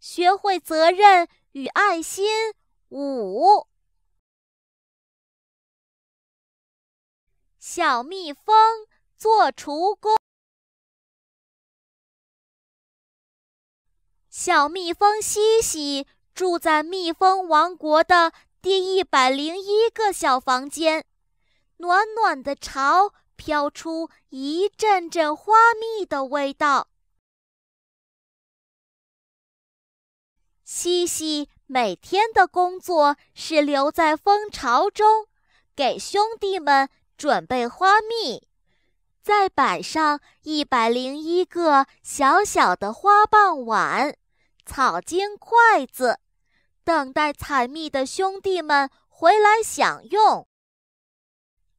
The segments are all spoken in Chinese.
学会责任与爱心五。小蜜蜂做厨工。小蜜蜂西西住在蜜蜂王国的第一百零一个小房间，暖暖的巢飘出一阵阵花蜜的味道。西西每天的工作是留在蜂巢中，给兄弟们准备花蜜，再摆上一百零一个小小的花瓣碗、草茎筷子，等待采蜜的兄弟们回来享用。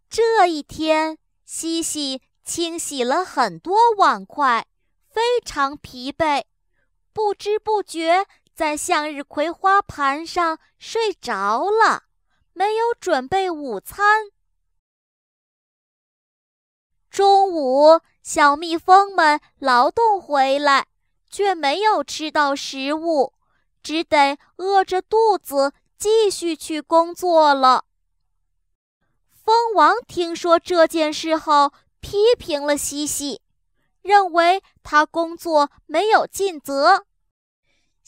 这一天，西西清洗了很多碗筷，非常疲惫，不知不觉。在向日葵花盘上睡着了，没有准备午餐。中午，小蜜蜂们劳动回来，却没有吃到食物，只得饿着肚子继续去工作了。蜂王听说这件事后，批评了西西，认为他工作没有尽责。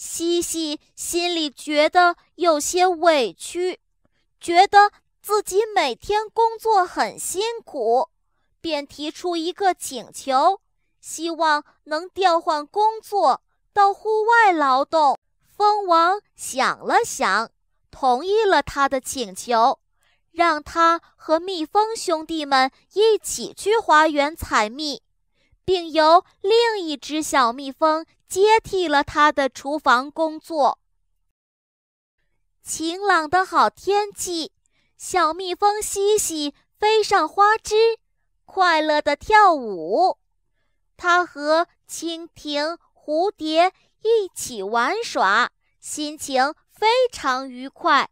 西西心里觉得有些委屈，觉得自己每天工作很辛苦，便提出一个请求，希望能调换工作，到户外劳动。蜂王想了想，同意了他的请求，让他和蜜蜂兄弟们一起去花园采蜜。并由另一只小蜜蜂接替了他的厨房工作。晴朗的好天气，小蜜蜂西西飞上花枝，快乐的跳舞。它和蜻蜓、蝴蝶一起玩耍，心情非常愉快。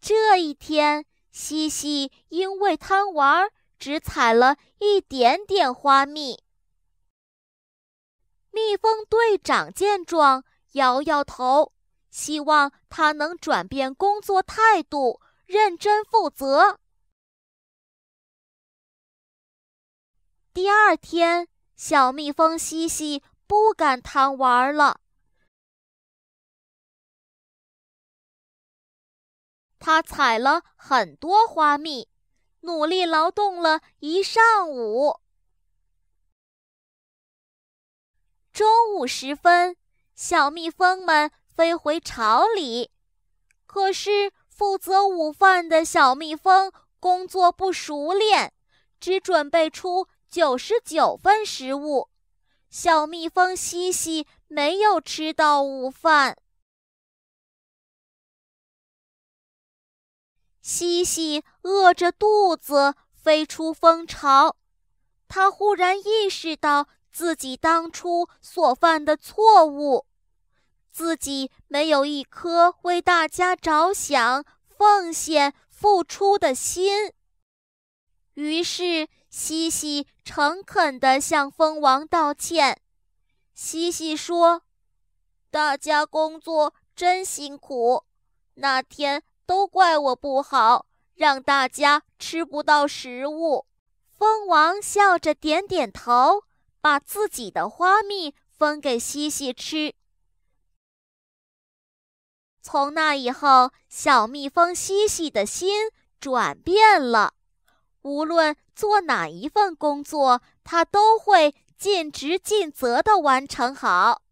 这一天，西西因为贪玩。只采了一点点花蜜。蜜蜂队长见状，摇摇头，希望他能转变工作态度，认真负责。第二天，小蜜蜂西西不敢贪玩了，他采了很多花蜜。努力劳动了一上午，中午时分，小蜜蜂们飞回巢里。可是负责午饭的小蜜蜂工作不熟练，只准备出九十九份食物，小蜜蜂西西没有吃到午饭。西西饿着肚子飞出蜂巢，他忽然意识到自己当初所犯的错误，自己没有一颗为大家着想、奉献、付出的心。于是，西西诚恳地向蜂王道歉。西西说：“大家工作真辛苦，那天……”都怪我不好，让大家吃不到食物。蜂王笑着点点头，把自己的花蜜分给西西吃。从那以后，小蜜蜂西西的心转变了，无论做哪一份工作，它都会尽职尽责地完成好。